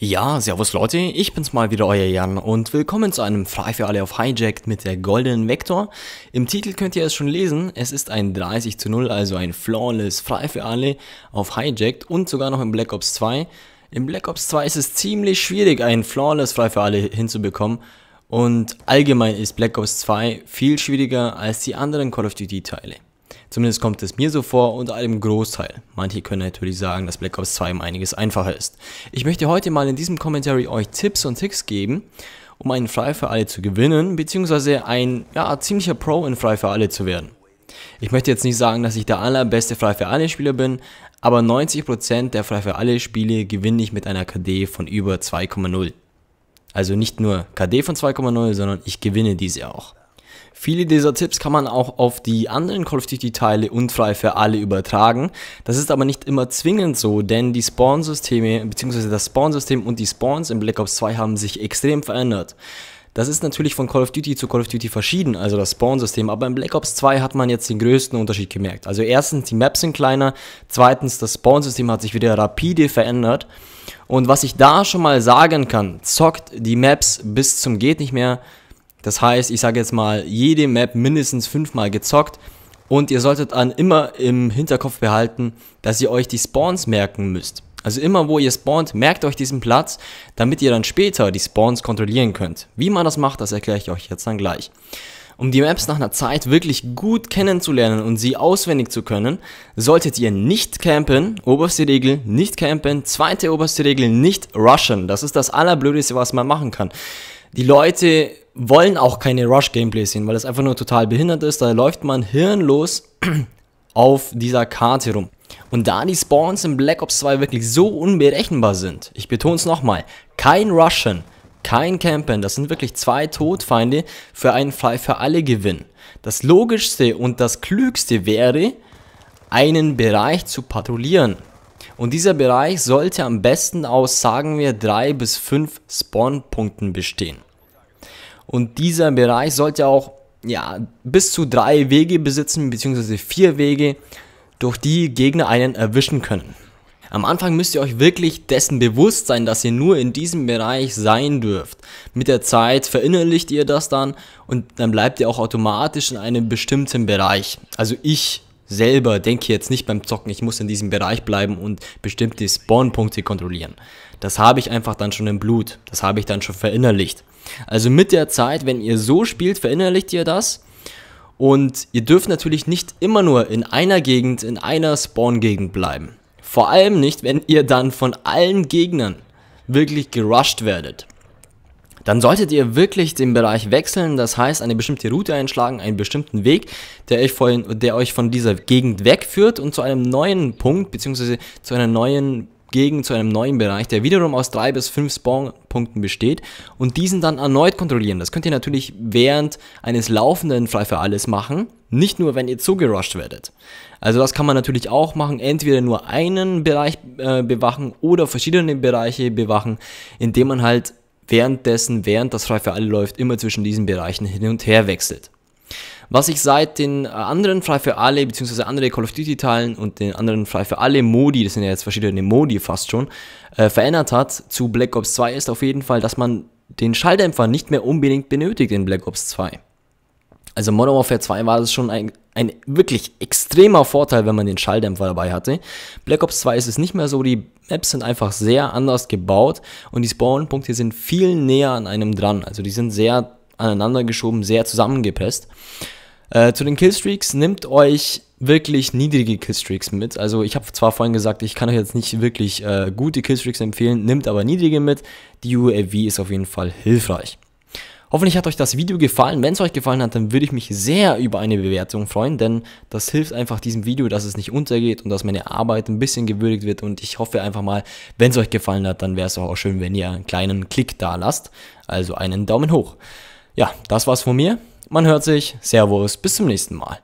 Ja, servus Leute, ich bin's mal wieder, euer Jan und willkommen zu einem Frei für alle auf Hijacked mit der goldenen Vector. Im Titel könnt ihr es schon lesen, es ist ein 30 zu 0, also ein flawless Frei für alle auf Hijacked und sogar noch im Black Ops 2. Im Black Ops 2 ist es ziemlich schwierig, ein flawless Frei für alle hinzubekommen und allgemein ist Black Ops 2 viel schwieriger als die anderen Call of Duty Teile. Zumindest kommt es mir so vor und einem Großteil. Manche können natürlich sagen, dass Black Ops 2 um einiges einfacher ist. Ich möchte heute mal in diesem Commentary euch Tipps und Tricks geben, um einen Frei für alle zu gewinnen, beziehungsweise ein ja, ziemlicher Pro in Frei für alle zu werden. Ich möchte jetzt nicht sagen, dass ich der allerbeste Frei für alle Spieler bin, aber 90% der Frei für alle Spiele gewinne ich mit einer KD von über 2,0. Also nicht nur KD von 2,0, sondern ich gewinne diese auch. Viele dieser Tipps kann man auch auf die anderen Call of Duty-Teile unfrei für alle übertragen. Das ist aber nicht immer zwingend so, denn die Spawn-Systeme bzw. das Spawn-System und die Spawns in Black Ops 2 haben sich extrem verändert. Das ist natürlich von Call of Duty zu Call of Duty verschieden, also das Spawn-System, aber in Black Ops 2 hat man jetzt den größten Unterschied gemerkt. Also erstens, die Maps sind kleiner, zweitens, das Spawn-System hat sich wieder rapide verändert. Und was ich da schon mal sagen kann, zockt die Maps bis zum geht nicht mehr das heißt, ich sage jetzt mal, jede Map mindestens fünfmal gezockt und ihr solltet dann immer im Hinterkopf behalten, dass ihr euch die Spawns merken müsst. Also immer wo ihr spawnt, merkt euch diesen Platz, damit ihr dann später die Spawns kontrollieren könnt. Wie man das macht, das erkläre ich euch jetzt dann gleich. Um die Maps nach einer Zeit wirklich gut kennenzulernen und sie auswendig zu können, solltet ihr nicht campen, oberste Regel, nicht campen, zweite oberste Regel, nicht rushen. Das ist das allerblödeste, was man machen kann. Die Leute wollen auch keine Rush-Gameplay sehen, weil das einfach nur total behindert ist. Da läuft man hirnlos auf dieser Karte rum. Und da die Spawns in Black Ops 2 wirklich so unberechenbar sind, ich betone es nochmal, kein Rushen, kein Campen, das sind wirklich zwei Todfeinde für einen Fall für alle Gewinn. Das Logischste und das Klügste wäre, einen Bereich zu patrouillieren. Und dieser Bereich sollte am besten aus, sagen wir, drei bis fünf Spawnpunkten bestehen. Und dieser Bereich sollte auch ja, bis zu drei Wege besitzen, beziehungsweise vier Wege, durch die Gegner einen erwischen können. Am Anfang müsst ihr euch wirklich dessen bewusst sein, dass ihr nur in diesem Bereich sein dürft. Mit der Zeit verinnerlicht ihr das dann und dann bleibt ihr auch automatisch in einem bestimmten Bereich. Also ich selber denke jetzt nicht beim Zocken, ich muss in diesem Bereich bleiben und bestimmte Spawnpunkte kontrollieren. Das habe ich einfach dann schon im Blut, das habe ich dann schon verinnerlicht. Also mit der Zeit, wenn ihr so spielt, verinnerlicht ihr das. Und ihr dürft natürlich nicht immer nur in einer Gegend, in einer Spawn-Gegend bleiben. Vor allem nicht, wenn ihr dann von allen Gegnern wirklich gerusht werdet dann solltet ihr wirklich den Bereich wechseln, das heißt eine bestimmte Route einschlagen, einen bestimmten Weg, der euch von, der euch von dieser Gegend wegführt und zu einem neuen Punkt bzw. zu einer neuen Gegend, zu einem neuen Bereich, der wiederum aus drei bis fünf Spawnpunkten besteht und diesen dann erneut kontrollieren. Das könnt ihr natürlich während eines laufenden Frei für alles machen, nicht nur wenn ihr zugerusht werdet. Also das kann man natürlich auch machen, entweder nur einen Bereich äh, bewachen oder verschiedene Bereiche bewachen, indem man halt währenddessen, während das frei für alle läuft, immer zwischen diesen Bereichen hin und her wechselt. Was ich seit den äh, anderen Frei für alle, beziehungsweise andere Call of Duty Teilen und den anderen Frei für alle Modi, das sind ja jetzt verschiedene Modi fast schon, äh, verändert hat zu Black Ops 2 ist auf jeden Fall, dass man den Schalldämpfer nicht mehr unbedingt benötigt in Black Ops 2 also Modern Warfare 2 war das schon ein, ein wirklich extremer Vorteil, wenn man den Schalldämpfer dabei hatte. Black Ops 2 ist es nicht mehr so, die Maps sind einfach sehr anders gebaut und die Spawnpunkte sind viel näher an einem dran. Also die sind sehr aneinander geschoben, sehr zusammengepresst. Äh, zu den Killstreaks, nimmt euch wirklich niedrige Killstreaks mit. Also ich habe zwar vorhin gesagt, ich kann euch jetzt nicht wirklich äh, gute Killstreaks empfehlen, nimmt aber niedrige mit. Die UAV ist auf jeden Fall hilfreich. Hoffentlich hat euch das Video gefallen. Wenn es euch gefallen hat, dann würde ich mich sehr über eine Bewertung freuen, denn das hilft einfach diesem Video, dass es nicht untergeht und dass meine Arbeit ein bisschen gewürdigt wird. Und ich hoffe einfach mal, wenn es euch gefallen hat, dann wäre es auch schön, wenn ihr einen kleinen Klick da lasst. Also einen Daumen hoch. Ja, das war's von mir. Man hört sich. Servus, bis zum nächsten Mal.